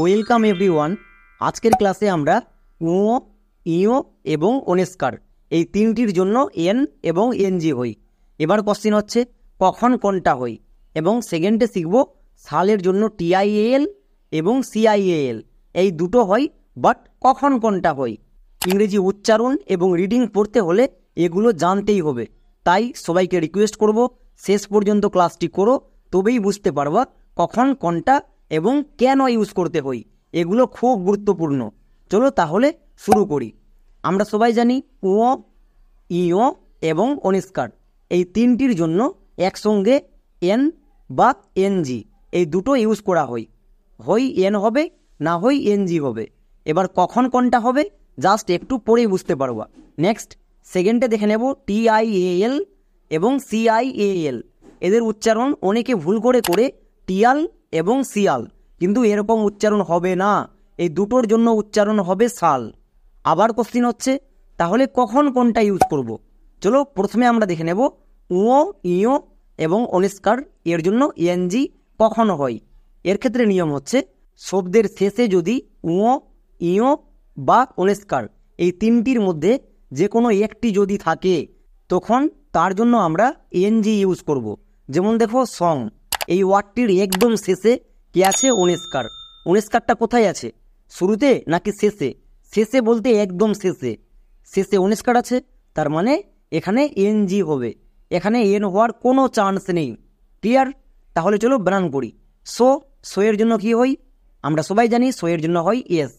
Welcome one আজকের ক্লাসে আমরা ও ইও এবং ওনেস্কার এই তিনটির জন্য এন এবং এনজি হই এবার কোশ্চিন হচ্ছে কখন কোনটা হই এবং সেকেন্ডে শিখব সালের জন্য টিআইএল এবং সিআইএল এই দুটো হয় বাট কখন কোনটা হই ইংরেজি উচ্চারণ এবং রিডিং পড়তে হলে এগুলো জানতেই হবে তাই সবাইকে রিকোয়েস্ট করব শেষ পর্যন্ত ক্লাসটি করো তবেই বুঝতে পারবা কখন কোনটা এবং কেন ইউজ করতে হই এগুলো খুব গুরুত্বপূর্ণ চলো তাহলে শুরু করি আমরা সবাই জানি ও ইও এবং অনিস্কার এই তিনটির জন্য একসঙ্গে এন বা এনজি এই দুটো ইউজ করা হয় হই এন হবে না হই এনজি হবে এবার কখন কোনটা হবে জাস্ট একটু পরেই বুঝতে পারবা নেক্সট সেকেন্ডে দেখে নেব এল এবং সিআইএল এদের উচ্চারণ অনেকে ভুল করে করে টিয়াল এবং শিয়াল কিন্তু এরকম উচ্চারণ হবে না এই দুটোর জন্য উচ্চারণ হবে শাল আবার কোশ্চিন হচ্ছে তাহলে কখন কোনটা ইউজ করব। চলো প্রথমে আমরা দেখে নেব উঁয়ো ইঁয়ো এবং অনিষ্কার এর জন্য ইএনজি কখন হয় এর ক্ষেত্রে নিয়ম হচ্ছে শব্দের শেষে যদি উঁয়ো ইঁয়ো বা অনিষ্কার এই তিনটির মধ্যে যে কোনো একটি যদি থাকে তখন তার জন্য আমরা এনজি ইউজ করব। যেমন দেখো সং এই ওয়ার্ডটির একদম শেষে কি আছে উনিশকার উনিশকারটা কোথায় আছে শুরুতে নাকি শেষে শেষে বলতে একদম শেষে শেষে উনিশকার আছে তার মানে এখানে এনজি হবে এখানে এন হওয়ার কোনো চান্স নেই ক্লিয়ার তাহলে চলো ব্রান করি সো সোয়ের জন্য কি হই আমরা সবাই জানি সোয়ের জন্য হয় এস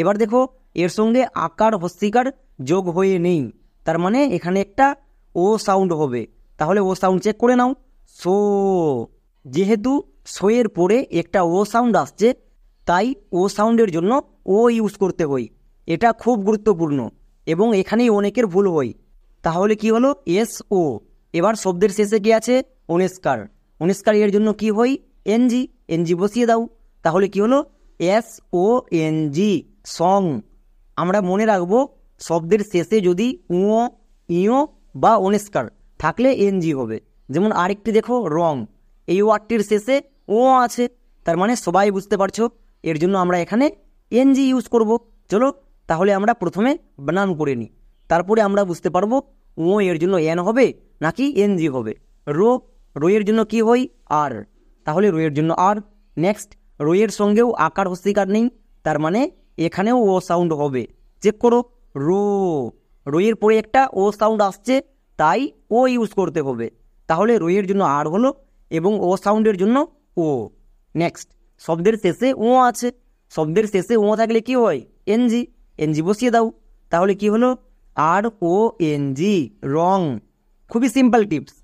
এবার দেখো এর সঙ্গে আকার হস্তিকার যোগ হয়ে নেই তার মানে এখানে একটা ও সাউন্ড হবে তাহলে ও সাউন্ড চেক করে নাও সো যেহেতু শোয়ের পরে একটা ও সাউন্ড আসছে তাই ও সাউন্ডের জন্য ও ইউজ করতে হয় এটা খুব গুরুত্বপূর্ণ এবং এখানেই অনেকের ভুল হয় তাহলে কি হলো এস ও এবার শব্দের শেষে কি আছে অনেস্কার অনেস্কার এর জন্য কি জি এনজি এনজি বসিয়ে দাও তাহলে কি হলো এস ও এনজি সং আমরা মনে রাখবো শব্দের শেষে যদি উঁ ইও বা অনেস্কার থাকলে এনজি হবে যেমন আরেকটি দেখো রং এই ওয়ার্ডটির শেষে ও আছে তার মানে সবাই বুঝতে পারছো এর জন্য আমরা এখানে এনজি ইউজ করব চলো তাহলে আমরা প্রথমে বানান করে নিই তারপরে আমরা বুঝতে পারবো ও এর জন্য এন হবে নাকি এনজি হবে রো রোয়ের জন্য কি হই আর তাহলে রোয়ের জন্য আর নেক্সট রোয়ের সঙ্গেও আকার হস্তিকার নেই তার মানে এখানেও ও সাউন্ড হবে চেক করো রো রোয়ের পরে একটা ও সাউন্ড আসছে তাই ও ইউজ করতে হবে তাহলে রোয়ের জন্য আর হলো এবং ও সাউন্ডের জন্য ও নেক্সট শব্দের শেষে ও আছে শব্দের শেষে ও থাকলে কি হয় এনজি এনজি বসিয়ে দাও তাহলে কি হলো আর ও এনজি রং খুবই সিম্পল টিপস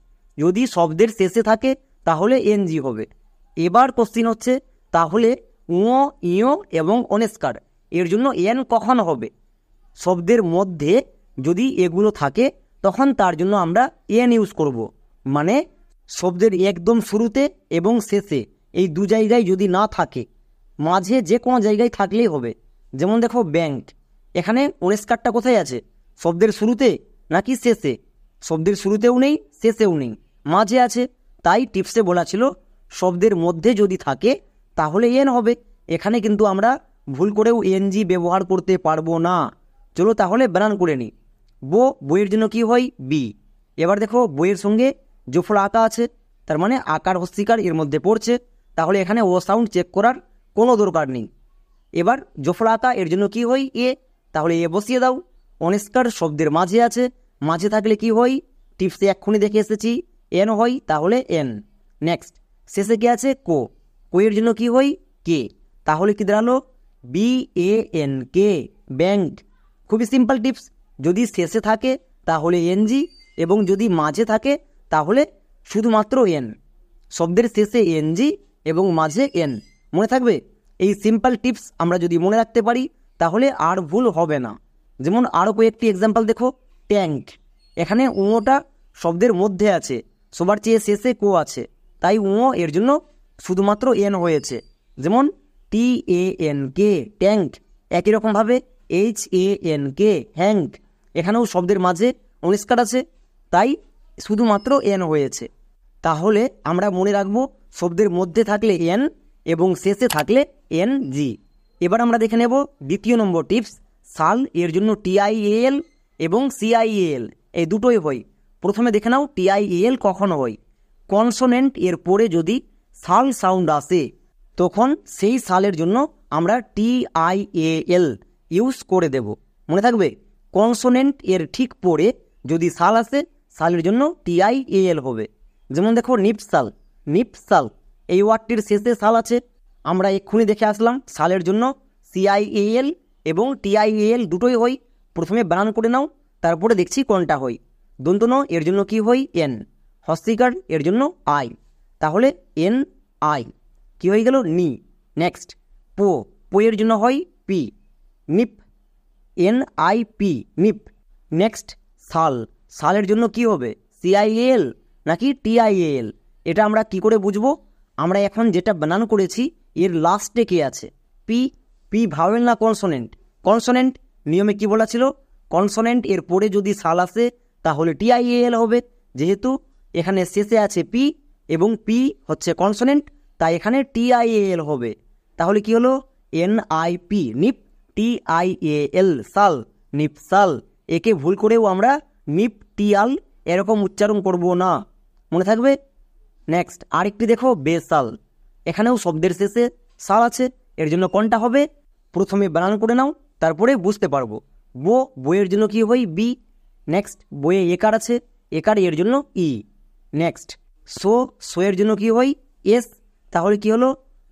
যদি শব্দের শেষে থাকে তাহলে এনজি হবে এবার কোশ্চিন হচ্ছে তাহলে ও ইও এবং অনেস্কার এর জন্য এন কখন হবে শব্দের মধ্যে যদি এগুলো থাকে তখন তার জন্য আমরা এন ইউজ করব মানে শব্দের একদম শুরুতে এবং শেষে এই দু জায়গায় যদি না থাকে মাঝে যে কোনো জায়গায় থাকলেই হবে যেমন দেখো ব্যাংক এখানে পরিষ্কারটা কোথায় আছে শব্দের শুরুতে নাকি শেষে শব্দের শুরুতেও নেই শেষেও নেই মাঝে আছে তাই টিপসে বলা ছিল শব্দের মধ্যে যদি থাকে তাহলে এন হবে এখানে কিন্তু আমরা ভুল করেও এনজি ব্যবহার করতে পারবো না চলো তাহলে ব্যান করে নিই বো বইয়ের জন্য কি হয় বি এবার দেখো বইয়ের সঙ্গে যোফর আঁকা আছে তার মানে আকার অস্বীকার এর মধ্যে পড়ছে তাহলে এখানে ও সাউন্ড চেক করার কোনো দরকার নেই এবার জোফর আঁকা এর জন্য কি হয় এ তাহলে এ বসিয়ে দাও অনেস্কার শব্দের মাঝে আছে মাঝে থাকলে কি হয় টিপসে এক্ষুনি দেখে এসেছি এন হয় তাহলে এন নেক্সট শেষে কি আছে কো কো এর জন্য কি হয় কে তাহলে কি দাঁড়ালো B A N K bank খুবই সিম্পল টিপস যদি শেষে থাকে তাহলে এনজি এবং যদি মাঝে থাকে তাহলে শুধুমাত্র এন শব্দের শেষে এনজি এবং মাঝে এন মনে থাকবে এই সিম্পল টিপস আমরা যদি মনে রাখতে পারি তাহলে আর ভুল হবে না যেমন আরও কয়েকটি এক্সাম্পল দেখো ট্যাঙ্ক এখানে উঁয়োটা শব্দের মধ্যে আছে সবার চেয়ে শেষে কো আছে তাই উঁয়ো এর জন্য শুধুমাত্র এন হয়েছে যেমন টি এ এন কে ট্যাঙ্ক একই রকমভাবে H A N K hank এখানেও শব্দের মাঝে অনিষ্কার আছে তাই শুধুমাত্র এন হয়েছে তাহলে আমরা মনে রাখব শব্দের মধ্যে থাকলে এন এবং শেষে থাকলে এন জি এবার আমরা দেখে নেব দ্বিতীয় নম্বর টিপস সাল এর জন্য টিআইএল এবং সিআইএল এই দুটোই হয় প্রথমে দেখে নাও টিআইএল কখন হয় কনসোনেন্ট এর পরে যদি সাল সাউন্ড আসে তখন সেই সালের জন্য আমরা টিআইএল ইউজ করে দেব মনে থাকবে কনসোনেন্ট এর ঠিক পরে যদি সাল আসে সালের জন্য টিআইএল এল হবে যেমন দেখো নিপ সাল নিপ সাল এই ওয়ার্ডটির শেষে সাল আছে আমরা এক্ষুনি দেখে আসলাম সালের জন্য সিআইএল এবং টিআইএল দুটোই হই প্রথমে বানান করে নাও তারপরে দেখছি কোনটা হই দন্তন এর জন্য কি হই এন হস্তিকার এর জন্য আই তাহলে এন আই কি হয়ে গেল নি নেক্সট পো পো এর জন্য হয় P nip N I P nip next সাল সালের জন্য কি হবে সিআইএল নাকি টিআইএল এটা আমরা কি করে বুঝবো আমরা এখন যেটা বানান করেছি এর লাস্টে কে আছে পি পি ভাওয়েল না কনসোনেন্ট কনসোনেন্ট নিয়মে কি বলা ছিল কনসোনেন্ট এর পরে যদি সাল আসে তাহলে টিআইএল হবে যেহেতু এখানে শেষে আছে পি এবং পি হচ্ছে কনসোনেন্ট তাই এখানে টিআইএল হবে তাহলে কি হলো এনআইপি নিপ টিআইএল সাল নিপ সাল একে ভুল করেও আমরা মিপটিয়াল এরকম উচ্চারণ করব না মনে থাকবে নেক্সট আরেকটি দেখো বেসাল এখানেও শব্দের শেষে সাল আছে এর জন্য কোনটা হবে প্রথমে বানান করে নাও তারপরে বুঝতে পারবো বো বইয়ের জন্য কি হয় বি নেক্সট বইয়ে একার আছে একার এর জন্য ই নেক্সট শো শোয়ের জন্য কি হয় এস তাহলে কি হলো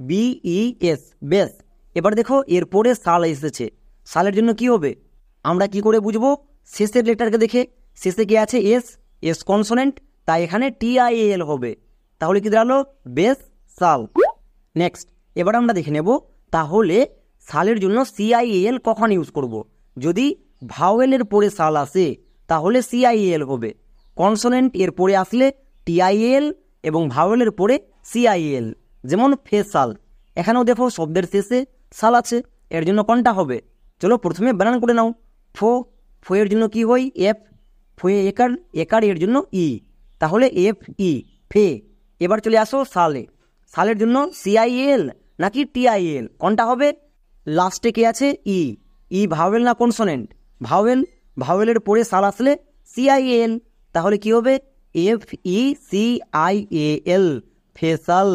বি ই এস বেস এবার দেখো এরপরে সাল এসেছে সালের জন্য কি হবে আমরা কি করে বুঝবো শেষের লেটারকে দেখে শেষে কি আছে এস এস কনসোনেন্ট তাই এখানে টিআইএল হবে তাহলে কি দাঁড়ালো বেস সাল নেক্সট এবার আমরা দেখে নেব তাহলে সালের জন্য সিআইএল কখন ইউজ করব। যদি ভাওয়েলের পরে সাল আসে তাহলে সিআইএল হবে কনসোনেন্ট এর পরে আসলে টিআইএল এবং ভাওয়েলের পরে সিআইএল যেমন ফেসাল এখানেও দেখো শব্দের শেষে সাল আছে এর জন্য কোনটা হবে চলো প্রথমে বানান করে নাও ফো ফো এর জন্য কি হয় এফ ফুয়ে একার একার এর জন্য ই তাহলে এফ ই ফে এবার চলে আসো সালে সালের জন্য সিআইএল নাকি টিআইএল কোনটা হবে লাস্টে কে আছে ই ই ভাওয়েল না কনসোনেন্ট ভাওয়েল ভাওয়েলের পরে সাল আসলে সিআইএল তাহলে কি হবে F E C I A L facial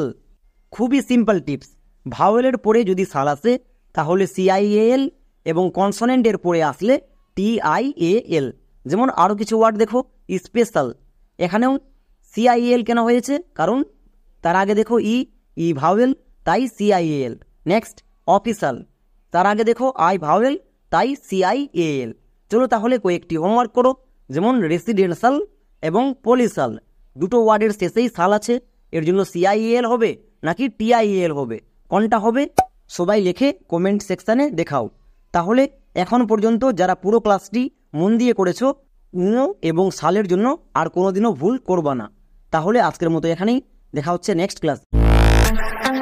খুবই সিম্পল টিপস ভাওয়েলের পরে যদি সাল আসে তাহলে সিআইএল এবং কনসোনেন্টের পরে আসলে টি আই এ এল যেমন আরও কিছু ওয়ার্ড দেখো স্পেশাল এখানেও সিআইএল কেন হয়েছে কারণ তার আগে দেখো ই ই ভাওয়েল তাই সিআইএল নেক্সট অফিসাল তার আগে দেখো আই ভাওয়েল তাই সিআইএল চলো তাহলে কয়েকটি হোমওয়ার্ক করো যেমন রেসিডেন্সাল এবং পলিসাল দুটো ওয়ার্ডের শেষেই সাল আছে এর জন্য সিআইএল হবে নাকি টিআইএল হবে কোনটা হবে সবাই লিখে কমেন্ট সেকশানে দেখাও তাহলে এখন পর্যন্ত যারা পুরো ক্লাসটি মন দিয়ে করেছো নিও এবং সালের জন্য আর কোনোদিনও ভুল করবা না তাহলে আজকের মতো এখানেই দেখা হচ্ছে নেক্সট ক্লাস